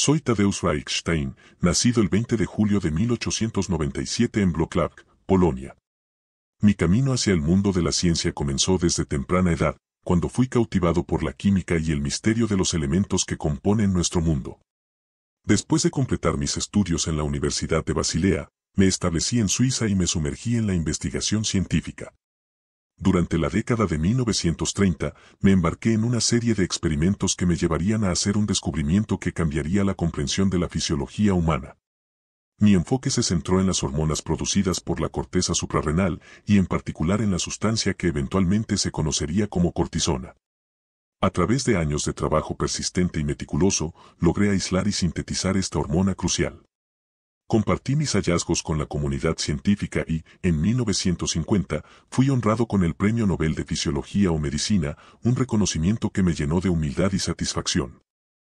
Soy Tadeusz Reichstein, nacido el 20 de julio de 1897 en Wrocław, Polonia. Mi camino hacia el mundo de la ciencia comenzó desde temprana edad, cuando fui cautivado por la química y el misterio de los elementos que componen nuestro mundo. Después de completar mis estudios en la Universidad de Basilea, me establecí en Suiza y me sumergí en la investigación científica. Durante la década de 1930, me embarqué en una serie de experimentos que me llevarían a hacer un descubrimiento que cambiaría la comprensión de la fisiología humana. Mi enfoque se centró en las hormonas producidas por la corteza suprarrenal y en particular en la sustancia que eventualmente se conocería como cortisona. A través de años de trabajo persistente y meticuloso, logré aislar y sintetizar esta hormona crucial. Compartí mis hallazgos con la comunidad científica y, en 1950, fui honrado con el Premio Nobel de Fisiología o Medicina, un reconocimiento que me llenó de humildad y satisfacción.